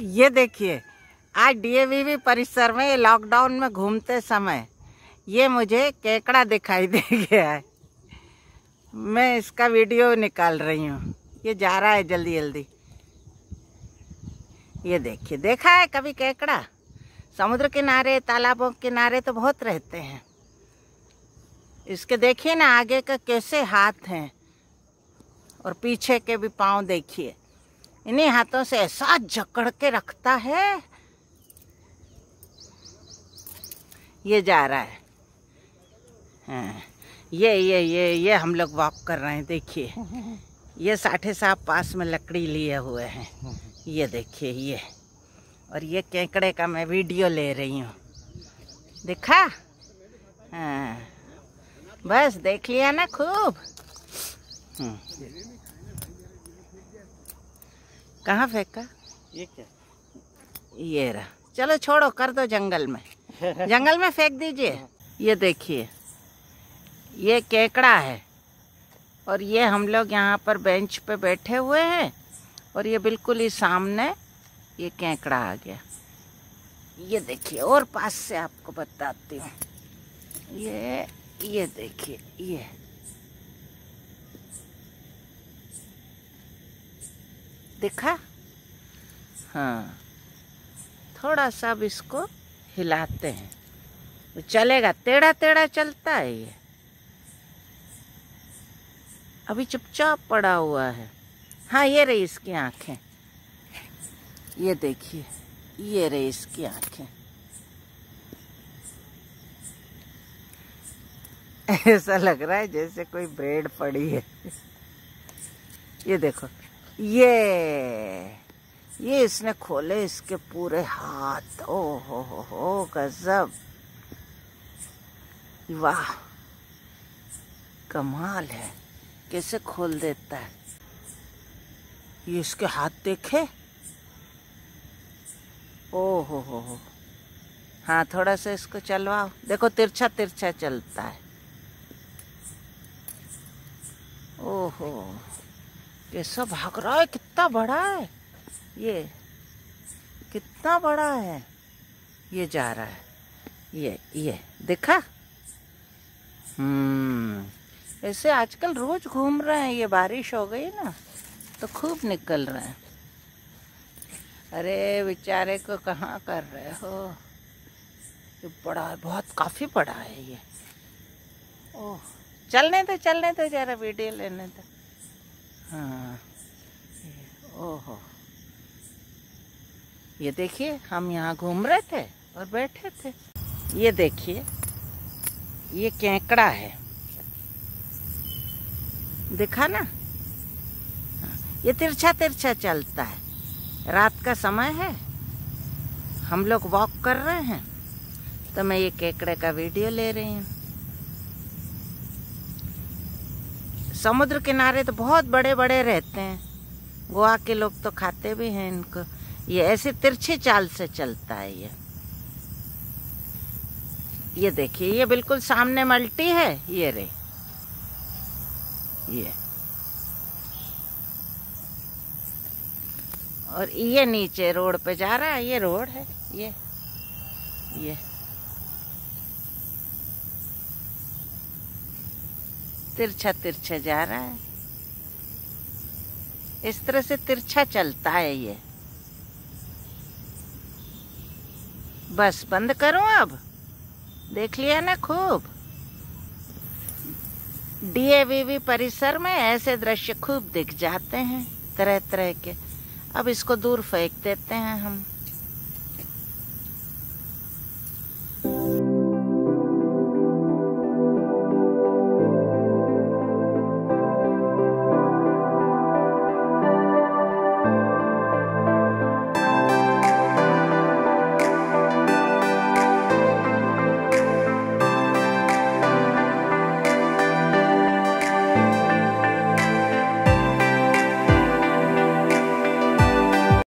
ये देखिए आज डीएवीवी परिसर में लॉकडाउन में घूमते समय ये मुझे केकड़ा दिखाई दे गया है मैं इसका वीडियो निकाल रही हूँ ये जा रहा है जल्दी जल्दी ये देखिए देखा है कभी केकड़ा समुद्र किनारे तालाबों किनारे तो बहुत रहते हैं इसके देखिए ना आगे का कैसे हाथ हैं और पीछे के भी पाँव देखिए इन्हीं हाथों से ऐसा जकड़ के रखता है ये जा रहा है हाँ, ये ये ये ये हम लोग वॉक कर रहे हैं देखिए ये साठे साहब पास में लकड़ी लिए हुए हैं ये देखिए ये और ये केकड़े का मैं वीडियो ले रही हूँ देखा हाँ बस देख लिया ना खूब हम्म। कहाँ फेंका ये क्या ये रहा चलो छोड़ो कर दो जंगल में जंगल में फेंक दीजिए ये देखिए ये केकड़ा है और ये हम लोग यहाँ पर बेंच पे बैठे हुए हैं और ये बिल्कुल ही सामने ये केकड़ा आ गया ये देखिए और पास से आपको बताती हूँ ये ये देखिए ये देखा हाँ थोड़ा सा अब इसको हिलाते हैं वो चलेगा टेढ़ा टेढ़ा चलता है ये अभी चुपचाप पड़ा हुआ है हाँ ये रही इसकी आंखें ये देखिए ये रही इसकी आंखें ऐसा लग रहा है जैसे कोई ब्रेड पड़ी है ये देखो ये ये इसने खोले इसके पूरे हाथ ओ हो हो हो गजब वाह कमाल है कैसे खोल देता है ये इसके हाथ देखे ओ हो हो हो हाँ थोड़ा सा इसको चलवाओ देखो तिरछा तिरछा चलता है ओहो कैसा भाग रहा है कितना बड़ा है ये कितना बड़ा है ये जा रहा है ये ये देखा हम्म ऐसे आजकल रोज घूम रहे हैं ये बारिश हो गई ना तो खूब निकल रहे हैं अरे बेचारे को कहाँ कर रहे हो ये बड़ा है बहुत काफ़ी बड़ा है ये ओह चलने तो चलने तो जरा वीडियो लेने तो हाँ ओहो ये देखिए हम यहाँ घूम रहे थे और बैठे थे ये देखिए ये केकड़ा है देखा ना हाँ, ये तिरछा तिरछा चलता है रात का समय है हम लोग वॉक कर रहे हैं तो मैं ये केकड़े का वीडियो ले रही हूँ समुद्र किनारे तो बहुत बड़े बड़े रहते हैं गोवा के लोग तो खाते भी हैं इनको ये ऐसे तिरछी चाल से चलता है ये ये देखिए ये बिल्कुल सामने मल्टी है ये रे ये और ये नीचे रोड पे जा रहा है ये रोड है ये ये तिरछा तिरछा जा रहा है इस तरह से तिरछा चलता है ये बस बंद करो अब देख लिया ना खूब डीएवीवी परिसर में ऐसे दृश्य खूब दिख जाते हैं तरह तरह के अब इसको दूर फेंक देते हैं हम